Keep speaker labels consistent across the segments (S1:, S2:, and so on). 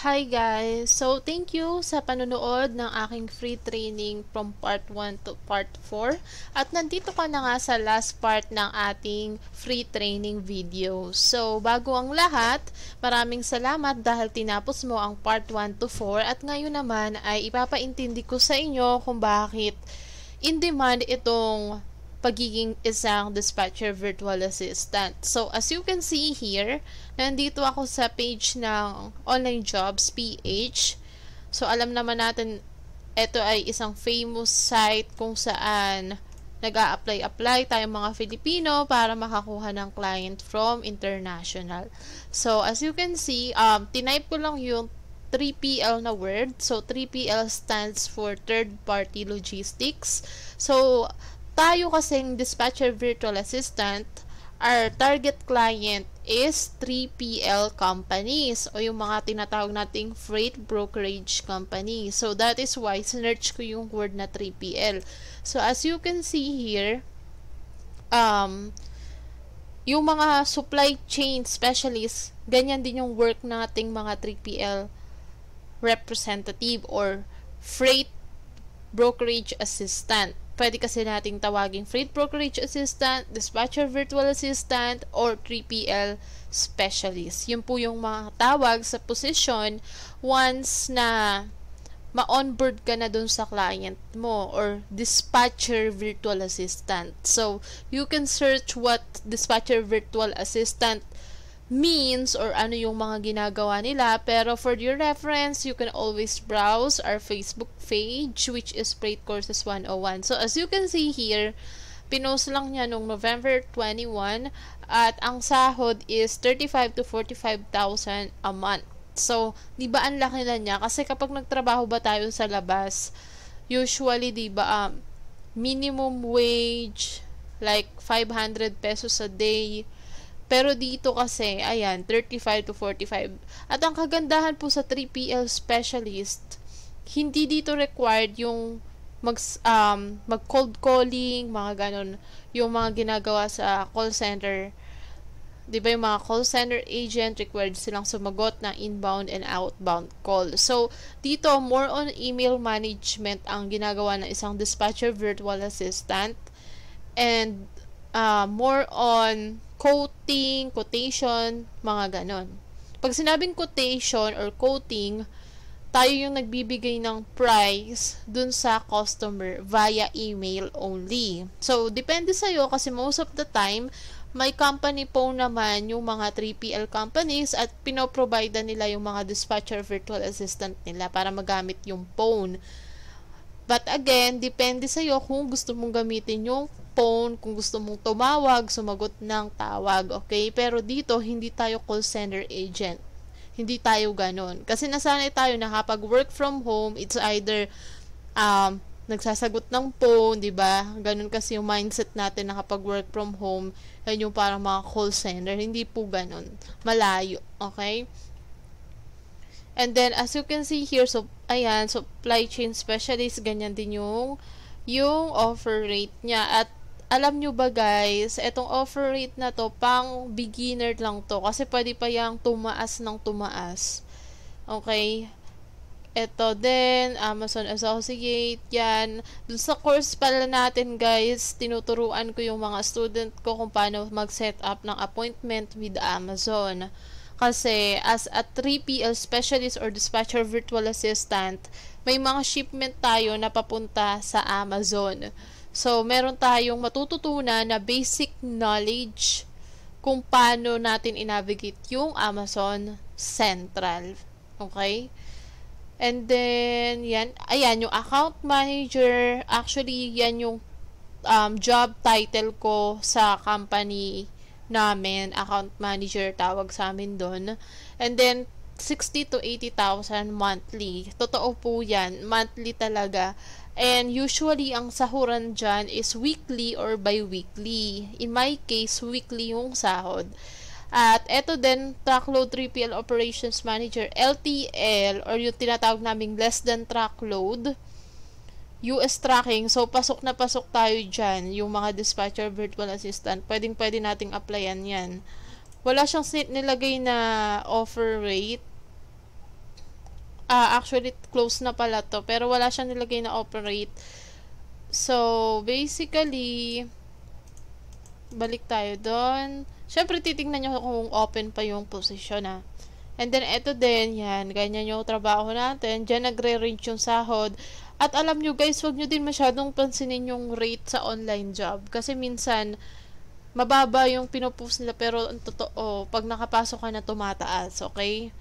S1: Hi guys! So, thank you sa panonood ng aking free training from part 1 to part 4. At nandito ka na nga sa last part ng ating free training video. So, bago ang lahat, maraming salamat dahil tinapos mo ang part 1 to 4 at ngayon naman ay ipapaintindi ko sa inyo kung bakit in demand itong pagiging isang dispatcher virtual assistant. So, as you can see here, nandito ako sa page ng online jobs, PH. So, alam naman natin, ito ay isang famous site kung saan nag apply apply tayong mga Filipino para makakuha ng client from international. So, as you can see, um, tinype ko lang yung 3PL na word. So, 3PL stands for Third Party Logistics. So, tayo kasing dispatcher virtual assistant, our target client is 3PL companies o yung mga tinatawag nating freight brokerage company. So that is why sinerch ko yung word na 3PL. So as you can see here, um, yung mga supply chain specialists, ganyan din yung work nating mga 3PL representative or freight brokerage assistant. Pwede kasi nating tawaging freight brokerage assistant, dispatcher virtual assistant, or 3PL specialist. Yun po yung mga tawag sa position once na ma-onboard ka na dun sa client mo or dispatcher virtual assistant. So, you can search what dispatcher virtual assistant means or ano yung mga ginagawa nila. Pero for your reference, you can always browse our Facebook page which is Freight Courses 101. So as you can see here, pinost lang niya noong November 21 at ang sahod is 35 to 45,000 a month. So, 'di ba ang laki na niya kasi kapag nagtrabaho ba tayo sa labas, usually 'di ba um, minimum wage like 500 pesos a day pero dito kasi, ayan, 35 to 45. At ang kagandahan po sa 3PL specialist, hindi dito required yung mag um, mag cold calling, mga ganun, yung mga ginagawa sa call center. 'Di ba yung mga call center agent required silang sumagot ng inbound and outbound call. So, dito more on email management ang ginagawa ng isang dispatcher virtual assistant and uh, more on quoting, quotation, mga ganon. Pag sinabing quotation or quoting, tayo yung nagbibigay ng price dun sa customer via email only. So, depende sa'yo kasi most of the time, may company po naman yung mga 3PL companies at pinoprovide nila yung mga dispatcher virtual assistant nila para magamit yung phone But again, depende sa iyo kung gusto mong gamitin yung phone, kung gusto mong tumawag, sumagot ng tawag, okay? Pero dito, hindi tayo call center agent. Hindi tayo ganun. Kasi nasanay tayo na kapag work from home, it's either um, nagsasagot ng phone, di ba? Ganun kasi yung mindset natin na kapag work from home, yan yung parang mga call center. Hindi po ganun. Malayo, okay? And then, as you can see here, so, ayan, supply chain specialist, ganyan din yung, yung offer rate niya. At, alam nyo ba guys, itong offer rate na to, pang beginner lang to. Kasi pwede pa yung tumaas ng tumaas. Okay? Ito din, Amazon Associate, yan. Dun sa course pala natin guys, tinuturuan ko yung mga student ko kung paano mag-set up ng appointment with Amazon. Kasi as a 3PL specialist or dispatcher virtual assistant, may mga shipment tayo na papunta sa Amazon. So, meron tayong matututunan na basic knowledge kung paano natin i-navigate yung Amazon Central. Okay? And then, yan. Ayan, yung account manager, actually, yan yung um, job title ko sa company namin, account manager tawag sa amin doon. And then, 60 to 80,000 monthly. Totoo po yan. Monthly talaga. And usually, ang sahuran dyan is weekly or bi-weekly. In my case, weekly yung sahod. At eto din, truckload 3PL operations manager, LTL, or yung tinatawag naming less than truckload US tracking. So, pasok na pasok tayo dyan. Yung mga dispatcher virtual assistant. Pwedeng pwede nating applyan yan. Wala siyang nilagay na offer rate. Ah, actually, close na pala to. Pero wala siyang nilagay na offer rate. So, basically, balik tayo doon. Siyempre, titignan nyo kung open pa yung position, ha. Ah. And then, eto din, yan. Ganyan yung trabaho natin. Diyan nagre-range yung sahod. At alam nyo guys, huwag nyo din masyadong pansinin yung rate sa online job. Kasi minsan, mababa yung pinopost nila pero ang totoo, pag nakapasok ka na tumataas, okay?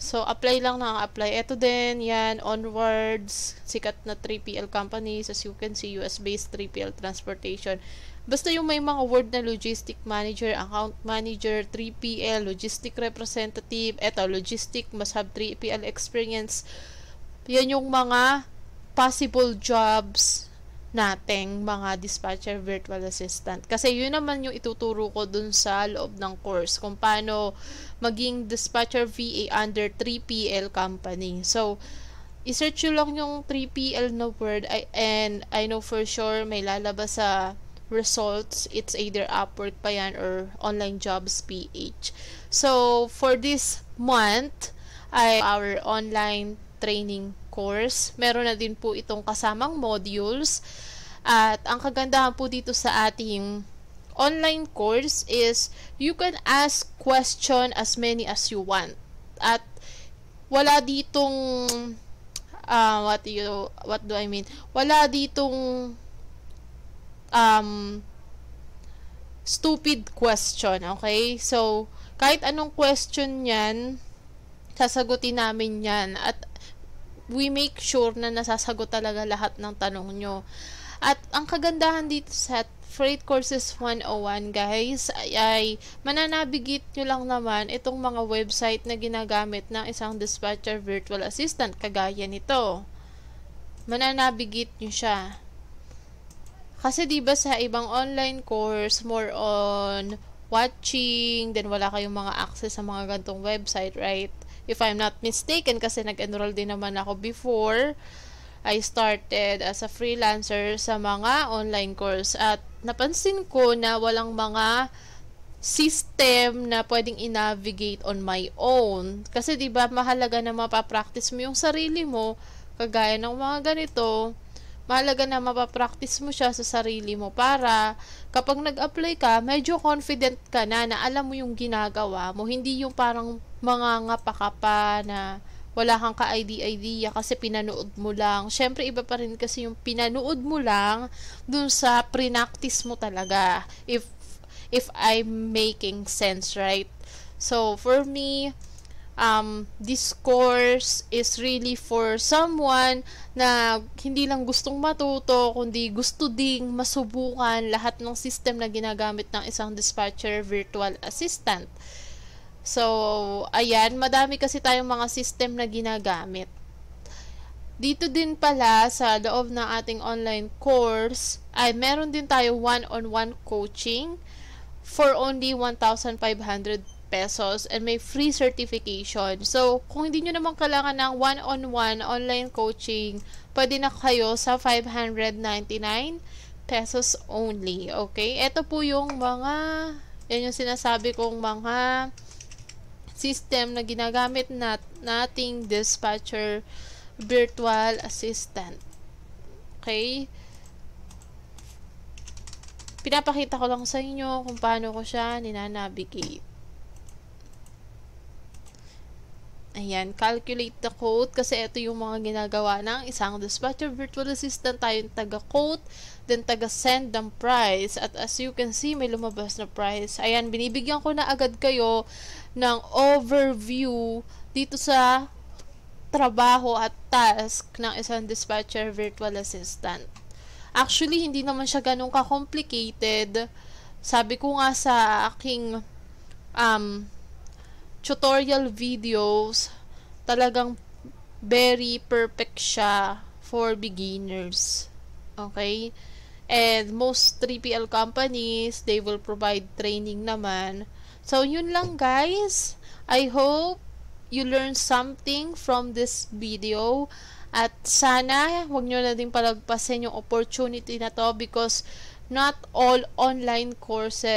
S1: So, apply lang na apply. Ito din, yan, onwards, sikat na 3PL company. as you can see, US-based 3PL transportation. Basta yung may mga word na logistic manager, account manager, 3PL, logistic representative, eto, logistic, must have 3PL experience. Yan yung mga possible jobs nating mga dispatcher virtual assistant. Kasi yun naman yung ituturo ko dun sa loob ng course kung paano maging dispatcher VA under 3PL company. So, isearch nyo lang yung 3PL na word I, and I know for sure may lalabas sa results. It's either Upwork pa yan or Online Jobs PH. So, for this month, I our online training course. Meron na din po itong kasamang modules. At ang kagandahan po dito sa ating online course is you can ask question as many as you want. At wala ditong uh, what you what do I mean? Wala ditong um stupid question, okay? So, kahit anong question yan, sasagutin namin yan. At we make sure na nasasagot talaga lahat ng tanong nyo. At ang kagandahan dito sa Freight Courses 101 guys ay, ay mananabigit nyo lang naman itong mga website na ginagamit ng isang dispatcher virtual assistant kagaya nito. Mananabigit nyo siya. Kasi 'di ba sa ibang online course more on watching, then wala kayong mga access sa mga gantong website, right? if I'm not mistaken, kasi nag-enroll din naman ako before, I started as a freelancer sa mga online course at napansin ko na walang mga system na pwedeng i-navigate on my own. Kasi 'di ba mahalaga na mapapractice mo yung sarili mo kagaya ng mga ganito mahalaga na mapapractice mo siya sa sarili mo para kapag nag-apply ka, medyo confident ka na na alam mo yung ginagawa mo. Hindi yung parang mga ngapa ka pa na wala kang ka-idea-idea kasi pinanood mo lang. Siyempre, iba pa rin kasi yung pinanood mo lang dun sa pre prinactice mo talaga. If, if I'm making sense, right? So, for me, um, this course is really for someone na hindi lang gustong matuto, kundi gusto ding masubukan lahat ng system na ginagamit ng isang dispatcher virtual assistant. So, ayan, madami kasi tayong mga system na ginagamit. Dito din pala sa loob ng ating online course ay meron din tayo one-on-one -on -one coaching for only 1,500 pesos and may free certification. So, kung hindi nyo naman kailangan ng one-on-one online coaching, pwede na kayo sa 599 pesos only. Okay? Ito po yung mga, yan yung sinasabi kong mga system na ginagamit nat nating dispatcher virtual assistant. Okay? Pinapakita ko lang sa inyo kung paano ko siya ninanavigate. Ayan, calculate the quote kasi ito yung mga ginagawa ng isang dispatcher virtual assistant tayong taga-quote, then taga-send ng price. At as you can see, may lumabas na price. Ayan, binibigyan ko na agad kayo ng overview dito sa trabaho at task ng isang dispatcher virtual assistant. Actually, hindi naman siya ganun ka-complicated. Sabi ko nga sa aking um, tutorial videos, talagang very perfect siya for beginners. Okay? And most 3PL companies, they will provide training naman. So, yun lang guys. I hope you learned something from this video. At sana, huwag nyo na din palagpasin yung opportunity na to because not all online courses